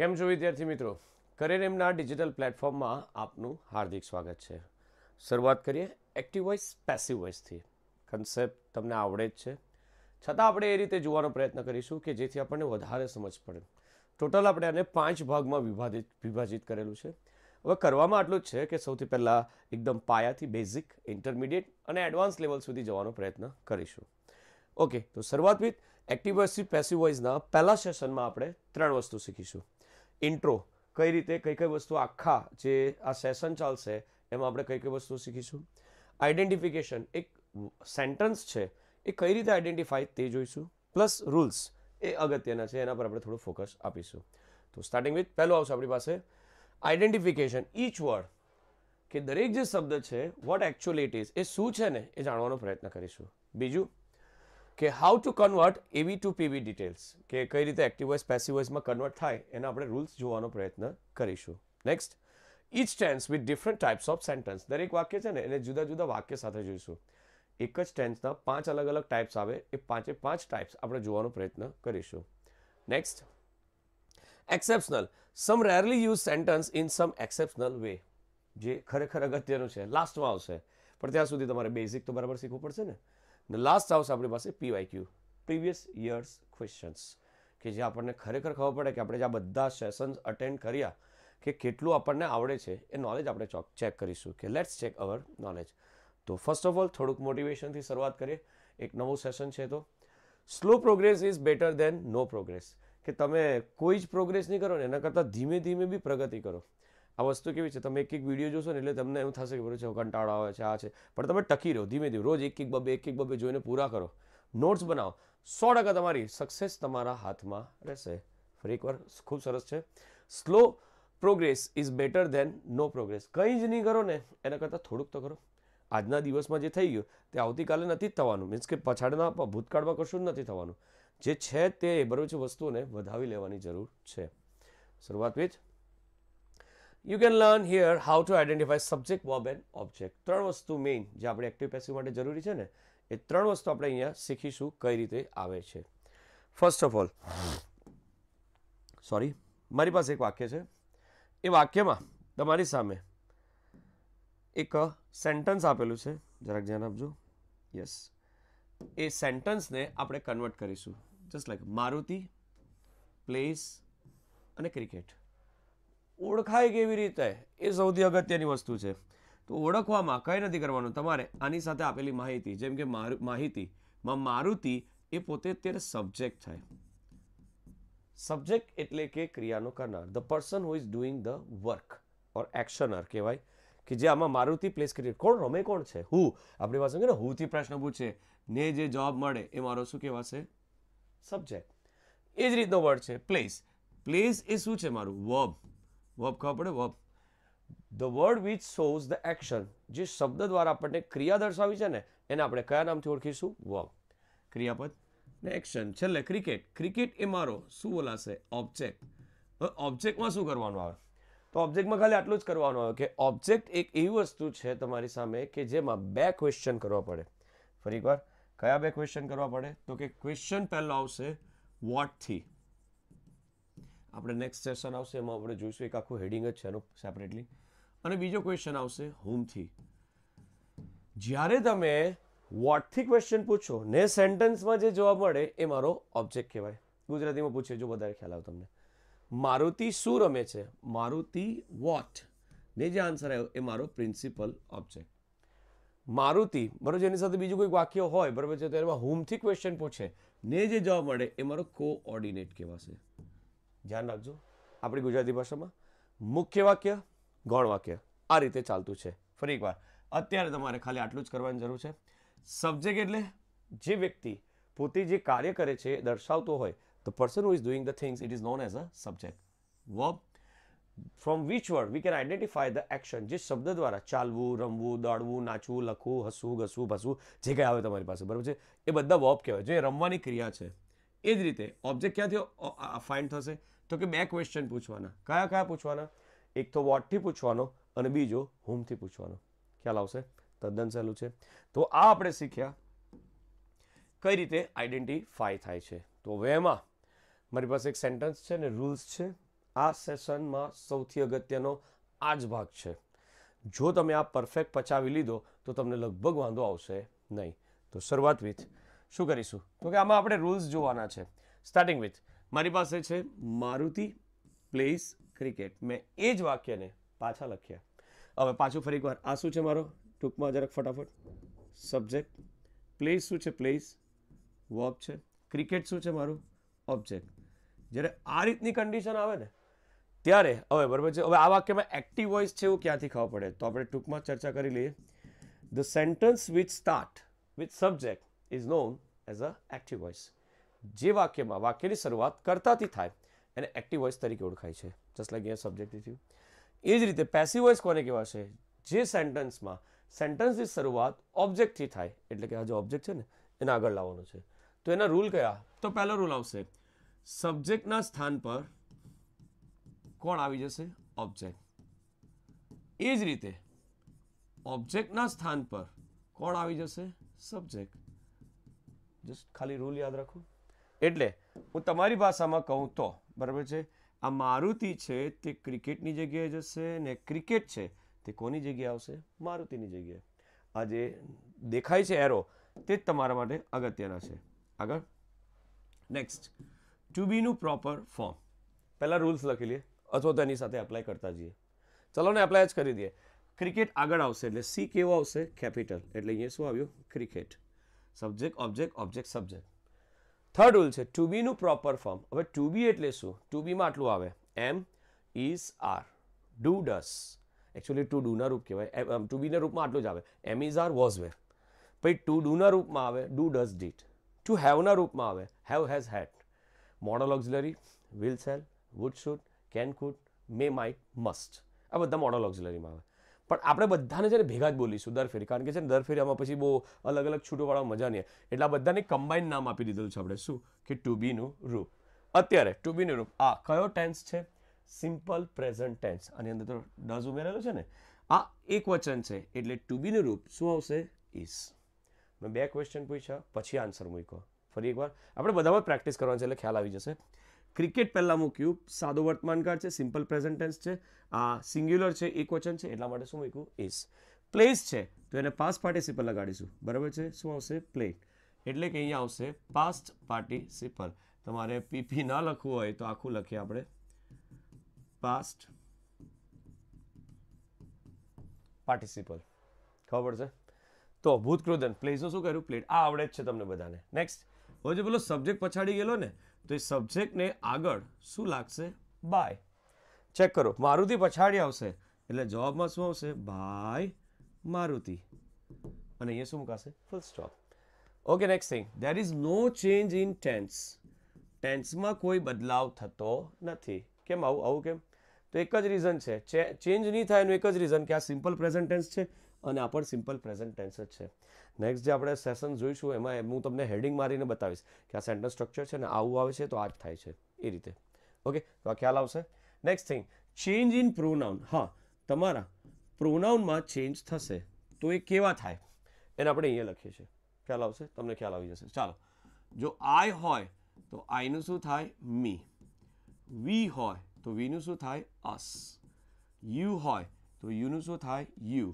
કેમ છો વિદ્યાર્થી મિત્રો કરેર એમના ડિજિટલ પ્લેટફોર્મમાં આપનું હાર્દિક સ્વાગત છે શરૂઆત કરીએ એક્ટિવ વોઇસ પેસિવ વોઇસથી કન્સેપ્ટ તમને આવડે જ છે છતાં આપણે એ રીતે જોવાનો પ્રયત્ન કરીશું કે જેથી આપણને વધારે સમજ પડે ટોટલ આપણે આને પાંચ ભાગમાં વિભાજિત વિભાજિત કરેલું છે હવે કરવામાં આટલું જ છે કે સૌથી પહેલાં એકદમ પાયાથી બેઝિક ઇન્ટરમિડિયેટ અને એડવાન્સ લેવલ સુધી જવાનો પ્રયત્ન કરીશું ઓકે તો શરૂઆત વિથ એક્ટિવ વોઇસથી પેસિવ વોઇસના પહેલા સેશનમાં આપણે ત્રણ વસ્તુ શીખીશું ઇન્ટ્રો કઈ રીતે કઈ કઈ વસ્તુ આખા જે આ સેશન ચાલશે એમાં આપણે કઈ કઈ વસ્તુ શીખીશું આઈડેન્ટિફિકેશન એક સેન્ટન્સ છે એ કઈ રીતે આઈડેન્ટિફાય તે જોઈશું પ્લસ રૂલ્સ એ અગત્યના છે એના પર આપણે થોડું ફોકસ આપીશું તો સ્ટાર્ટિંગ વિથ પહેલો આવશે આપણી પાસે આઈડેન્ટિફિકેશન ઈચ વર્ડ કે દરેક જે શબ્દ છે વોટ એકચ્યુઅલી ઇટ ઇઝ એ શું છે ને એ જાણવાનો પ્રયત્ન કરીશું બીજું કે how to convert AV to PV details કે કઈ રીતે એક્ટિવ વોઇસ પેસિવ વોઇસમાં કન્વર્ટ થાય એના આપણે રૂલ્સ જોવાનો પ્રયત્ન કરીશું next each tense with different types of sentence દરેક વાક્ય છે ને એને જુદા જુદા વાક્ય સાથે જોઈશું એક જ ટેન્સના પાંચ અલગ અલગ ટાઈપ્સ આવે એ પાંચે પાંચ ટાઈપ્સ આપણે જોવાનો પ્રયત્ન કરીશું next exceptional some rarely use sentence in some exceptional way જે ખરેખર અગત્યનું છે લાસ્ટમાં આવશે પણ ત્યાં સુધી તમારે બેઝિક તો બરાબર શીખવું પડશે ને ને લાસ્ટ આવશે આપણી પાસે પીવાયક્યુ પ્રીવિયસ યર્સ ક્વેશ્ચન્સ કે જે આપણને ખરેખર ખબર પડે કે આપણે જે આ બધા સેશન્સ અટેન્ડ કર્યા કે કેટલું આપણને આવડે છે એ નોલેજ આપણે ચોક ચેક કરીશું કે લેટ્સ ચેક અવર નોલેજ તો ફર્સ્ટ ઓફ ઓલ થોડુંક મોટિવેશનથી શરૂઆત કરીએ એક નવું સેશન છે તો slow progress is better than no progress કે તમે કોઈ જ પ્રોગ્રેસ નહીં કરો ને એના કરતાં ધીમે ધીમે બી પ્રગતિ કરો આ વસ્તુ કેવી છે તમે એક એક વિડીયો જોશો ને એટલે તમને એવું થશે કે બરાબર છે કંટાળો આવે છે આ છે પણ તમે ટકી રહો ધીમે ધીમે રોજ એક એક બબે એક એક બબે જોઈને પૂરા કરો નોટ્સ બનાવો સો ટકા તમારી સક્સેસ તમારા હાથમાં રહેશે ફરી એકવાર ખૂબ સરસ છે slow progress is better than no progress કંઈ જ નહીં કરો ને એના કરતાં થોડુંક તો કરો આજના દિવસમાં જે થઈ ગયું તે આવતીકાલે નથી જ થવાનું મીન્સ કે પછાડના ભૂતકાળમાં કશું જ નથી થવાનું જે છે તે બરોબર છે વસ્તુઓને વધાવી લેવાની જરૂર છે શરૂઆત જ you can learn here how to identify subject verb and object ત્રણ વસ્તુ મેઇન જે આપણે એક્ટિવ પેસિવ માટે જરૂરી છે ને એ ત્રણ વસ્તુ આપણે અહીંયા શીખીશું કઈ રીતે આવે છે ફર્સ્ટ ઓફ ઓલ સોરી મારી પાસે એક વાક્ય છે એ વાક્યમાં તમારી સામે એક સેન્ટન્સ આપેલું છે જરાક ધ્યાન આપજો યસ એ સેન્ટન્સને આપણે કન્વર્ટ કરીશું જસ્ટ લાઈક મારુતિ પ્લેસ અને ક્રિકેટ ઓળખાય કેવી રીતે એ સૌથી અગત્યની વસ્તુ છે તો ઓળખવામાં કંઈ નથી કરવાનું તમારે આની સાથે આપેલી માહિતી જેમ કે માહિતીમાં મારુતિ એ પોતે અત્યારે સબ્જેક્ટ થાય સબ્જેક્ટ એટલે કે ક્રિયાનો કરનાર the person who is doing the work or actioner કહેવાય કે જે આમાં મારુતિ પ્લેસ કરી કોણ રમે કોણ છે હું આપણી પાસે ને હુથી પ્રશ્ન પૂછે ને જે જોબ મળે એ મારો શું કહેવાશે સબ્જેક્ટ એ જ રીતનો વર્ડ છે પ્લેસ પ્લેસ એ શું છે મારું વર્બ વર્બ ખબર પડે verb the word which shows the action જે શબ્દ દ્વારા આપણને ક્રિયા દર્શાવી છે ને એને આપણે કયા નામથી ઓળખીશું વર્બ ક્રિયાપદ ને એક્શન છેલ્લે ક્રિકેટ ક્રિકેટ એ મારો શું બોલાશે ઓબ્જેક્ટ ઓબ્જેક્ટમાં શું કરવાનું આવે તો ઓબ્જેક્ટમાં ખાલી આટલું જ કરવાનું આવે કે ઓબ્જેક્ટ એક એવી વસ્તુ છે તમારી સામે કે જેમાં બે ક્વેશ્ચન કરવા પડે ફરી ફરીવાર કયા બે ક્વેશ્ચન કરવા પડે તો કે ક્વેશ્ચન પહેલો આવશે વોટથી આપણે નેક્સ્ટ સેશન આવશે એમાં આપણે જોઈશું એક આખું હેડિંગ જ છે એનું સેપરેટલી અને બીજો ક્વેશ્ચન આવશે હોમથી જ્યારે તમે વોટથી ક્વેશ્ચન પૂછો ને સેન્ટેન્સમાં જે જોવા મળે એ મારો ઓબ્જેક્ટ કહેવાય ગુજરાતીમાં પૂછે જો વધારે ખ્યાલ આવે તમને મારુતિ શું રમે છે મારુતિ વોટ ને જે આન્સર આવ્યો એ મારો પ્રિન્સિપલ ઓબ્જેક્ટ મારુતિ બરાબર જેની સાથે બીજું કોઈ વાક્ય હોય બરાબર છે તો એમાં હોમથી ક્વેશ્ચન પૂછે ને જે જવાબ મળે એ મારો કોઓર્ડિનેટ કહેવાશે ધ્યાન રાખજો આપણી ગુજરાતી ભાષામાં મુખ્ય વાક્ય ગૌણ વાક્ય આ રીતે ચાલતું છે ફરી એકવાર અત્યારે તમારે ખાલી આટલું જ કરવાની જરૂર છે સબ્જેક્ટ એટલે જે વ્યક્તિ પોતે જે કાર્ય કરે છે દર્શાવતો હોય તો person who is doing the things it is known as a subject verb from which word we can identify the action જે શબ્દ દ્વારા ચાલવું રમવું દોડવું નાચવું લખવું હસવું ઘસવું ભસવું જે કંઈ આવે તમારી પાસે બરાબર છે એ બધા વર્બ કહેવાય જે રમવાની ક્રિયા છે એ જ રીતે ઓબ્જેક્ટ ક્યાંથી ફાઇન થશે તો કે બે ક્વેશ્ચન પૂછવાના કયા કયા પૂછવાના એક તો વોટથી પૂછવાનો અને બીજો હોમથી પૂછવાનો ખ્યાલ આવશે તદ્દન સહેલું છે તો આ આપણે શીખ્યા કઈ રીતે આઈડેન્ટિફાઈ થાય છે તો વેમાં મારી પાસે એક સેન્ટન્સ છે ને રૂલ્સ છે આ સેશનમાં સૌથી અગત્યનો આ જ ભાગ છે જો તમે આ પરફેક્ટ પચાવી લીધો તો તમને લગભગ વાંધો આવશે નહીં તો શરૂઆત વિથ શું કરીશું તો કે આમાં આપણે રૂલ્સ જોવાના છે સ્ટાર્ટિંગ વિથ મારી પાસે છે મારુતિ પ્લેસ ક્રિકેટ મેં એ જ વાક્યને પાછા લખ્યા હવે પાછું ફરી એકવાર આ શું છે મારો ટૂંકમાં જરાક ફટાફટ સબ્જેક્ટ પ્લેસ શું છે પ્લેસ વર્બ છે ક્રિકેટ શું છે મારું ઓબ્જેક્ટ જ્યારે આ રીતની કન્ડિશન આવે ને ત્યારે હવે બરાબર છે હવે આ વાક્યમાં એક્ટિવ વોઇસ છે એવું ક્યાંથી ખબર પડે તો આપણે ટૂંકમાં ચર્ચા કરી લઈએ the sentence with start with subject is known as a active voice જે વાક્યમાં વાક્યની શરૂઆત કરતાથી થાય એને એક્ટિવ વોઇસ તરીકે ઓળખાય છે જસ્ટ લાઈક એ સબ્જેક્ટ થયું એ જ રીતે પેસિવ વોઇસ કોને છે જે સેન્ટન્સમાં સેન્ટન્સની શરૂઆત ઓબ્જેક્ટથી થાય એટલે કે આ જે ઓબ્જેક્ટ છે ને એને આગળ લાવવાનો છે તો એના રૂલ કયા તો પહેલો રૂલ આવશે સબ્જેક્ટના સ્થાન પર કોણ આવી જશે ઓબ્જેક્ટ એ જ રીતે ઓબ્જેક્ટના સ્થાન પર કોણ આવી જશે સબ્જેક્ટ જસ્ટ ખાલી રૂલ યાદ રાખો એટલે હું તમારી ભાષામાં કહું તો બરાબર છે આ મારુતિ છે તે ક્રિકેટની જગ્યાએ જશે ને ક્રિકેટ છે તે કોની જગ્યાએ આવશે મારુતિની જગ્યાએ આ જે દેખાય છે એરો તે જ તમારા માટે અગત્યના છે આગળ નેક્સ્ટ ટુ બીનું પ્રોપર ફોર્મ પહેલાં રૂલ્સ લખી લઈએ અથવા તેની સાથે એપ્લાય કરતા જઈએ ચલો ને એપ્લાય જ કરી દઈએ ક્રિકેટ આગળ આવશે એટલે સી કેવો આવશે કેપિટલ એટલે અહીંયા શું આવ્યું cricket subject object object subject third rule છે ટુ બીનું પ્રોપર ફોર્મ હવે ટુ બી એટલે શું ટુ બીમાં આટલું આવે am is are do does actually to ડુના રૂપ કહેવાય એમ ટુ બીના રૂપમાં આટલું જ આવે am is are was were પછી ટુ ડુના રૂપમાં આવે ડુ ડસ ડીટ ટુ હેવના રૂપમાં આવે have has had modal auxiliary will shall would should can food May might must આ બધા મોડલ ઓક્ઝિલરીમાં આવે પણ આપણે બધાને છે ને ભેગા જ બોલીશું દર ફેરી કારણ કે છે ને દર ફેરી આમાં પછી બહુ અલગ અલગ છૂટોવાળા મજા નહીં એટલે આ બધાને કમ્બાઈન નામ આપી દીધેલું છે આપણે શું કે ટુ બીનું રૂપ અત્યારે ટુ બીનું રૂપ આ કયો ટેન્સ છે સિમ્પલ પ્રેઝન્ટ ટેન્સ આની અંદર તો ડઝ ઉમેરેલું છે ને આ એક વચન છે એટલે ટુ બીનું રૂપ શું આવશે ઇઝ મેં બે ક્વેશ્ચન પૂછ્યા પછી આન્સર મૂક્યો ફરી એકવાર આપણે બધામાં પ્રેક્ટિસ કરવાની છે એટલે ખ્યાલ આવી જશે ક્રિકેટ પહેલાં મૂક્યું સાદો વર્તમાનકાળ છે સિમ્પલ પ્રેઝન્ટ છે આ સિંગ્યુલર છે એક વચન છે એટલા માટે શું મૂક્યું ઇસ પ્લેસ છે તો એને પાસ્ટ પાર્ટિસિપલ લગાડીશું બરાબર છે શું આવશે પ્લે એટલે કે અહીંયા આવશે પાસ્ટ પાર્ટિસિપલ તમારે પીપી ના લખવું હોય તો આખું લખીએ આપણે પાસ્ટ પાર્ટિસિપલ ખબર પડશે તો ભૂતક્રોદન પ્લેસનું શું કર્યું પ્લેટ આ આવડે જ છે તમને બધાને નેક્સ્ટ હવે જે પેલો સબ્જેક્ટ પછાડી ગયેલો ને તો એ સબ્જેક્ટને આગળ શું લાગશે બાય ચેક કરો મારુતિ પછાડી આવશે એટલે જવાબમાં શું આવશે બાય મારુતિ અને અહીંયા શું મૂકાશે full stop okay next thing there is no change in tense ટેન્સમાં કોઈ બદલાવ થતો નથી કેમ આવું આવું કેમ તો એક જ રીઝન છે ચેન્જ નહીં થાય એનું એક જ રીઝન કે આ સિમ્પલ પ્રેઝન્ટ ટેન્સ છે અને આ પણ સિમ્પલ પ્રેઝન્ટ ટેન્સ જ છે નેક્સ્ટ જે આપણે સેશન જોઈશું એમાં હું તમને હેડિંગ મારીને બતાવીશ કે આ સેન્ટેન્સ સ્ટ્રક્ચર છે ને આવું આવે છે તો આ જ થાય છે એ રીતે ઓકે તો આ ખ્યાલ આવશે next thing change in pronoun હા તમારા પ્રોનાઉનમાં ચેન્જ થશે તો એ કેવા થાય એને આપણે અહીંયા લખીએ છીએ ખ્યાલ આવશે તમને ખ્યાલ આવી જશે ચાલો જો આઈ હોય તો આઈનું શું થાય મી વી હોય તો વીનું શું થાય અસ યુ હોય તો યુનું શું થાય યુ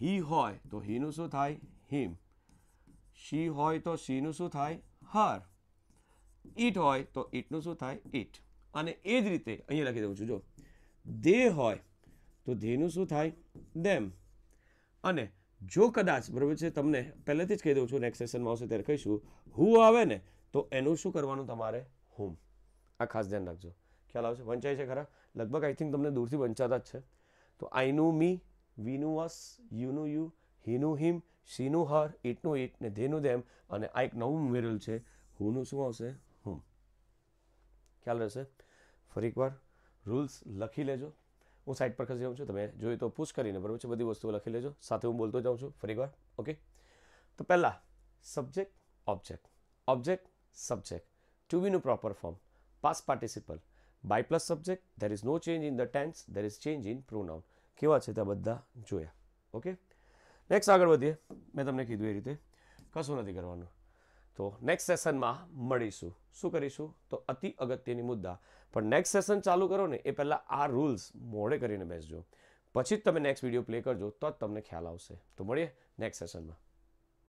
હી હોય તો હીનું શું થાય હિમ શી હોય તો શીનું શું થાય હર ઈટ હોય તો ઈટનું શું થાય ઈટ અને એ જ રીતે અહીંયા લખી દઉં છું જો દે હોય તો ધેનું શું થાય દેમ અને જો કદાચ બરાબર છે તમને પહેલેથી જ કહી દઉં છું નેક્સ્ટ સેશનમાં આવશે ત્યારે કહીશું હુ આવે ને તો એનું શું કરવાનું તમારે હુમ આ ખાસ ધ્યાન રાખજો ખ્યાલ આવશે વંચાય છે ખરા લગભગ આઈ થિંક તમને દૂરથી વંચાતા જ છે તો આઈનું મી વીનું અસ યુનું યુ હીનું હિમ શીનું હર ઇટનું ઇટ ને ધેનું ધેમ અને આ એક નવું ઉમેરેલું છે હુનું શું આવશે હું ખ્યાલ રહેશે ફરી એકવાર રૂલ્સ લખી લેજો હું સાઈડ પર ખસી જાઉં છું તમે જોઈએ તો પૂછ કરીને બરાબર છે બધી વસ્તુઓ લખી લેજો સાથે હું બોલતો જાઉં છું ફરી વાર ઓકે તો પહેલાં subject object object subject to બીનું proper form past participle by plus subject there is no change in the tense there is change in pronoun કેવા છે ત્યાં બધા જોયા ઓકે નેક્સ્ટ આગળ વધીએ મેં તમને કીધું એ રીતે કશું નથી કરવાનું તો નેક્સ્ટ સેશનમાં મળીશું શું કરીશું તો અતિ અગત્યની મુદ્દા પણ નેક્સ્ટ સેશન ચાલુ કરો ને એ પહેલાં આ રૂલ્સ મોડે કરીને બેસજો પછી જ તમે નેક્સ્ટ વિડીયો પ્લે કરજો તો જ તમને ખ્યાલ આવશે તો મળીએ નેક્સ્ટ સેશનમાં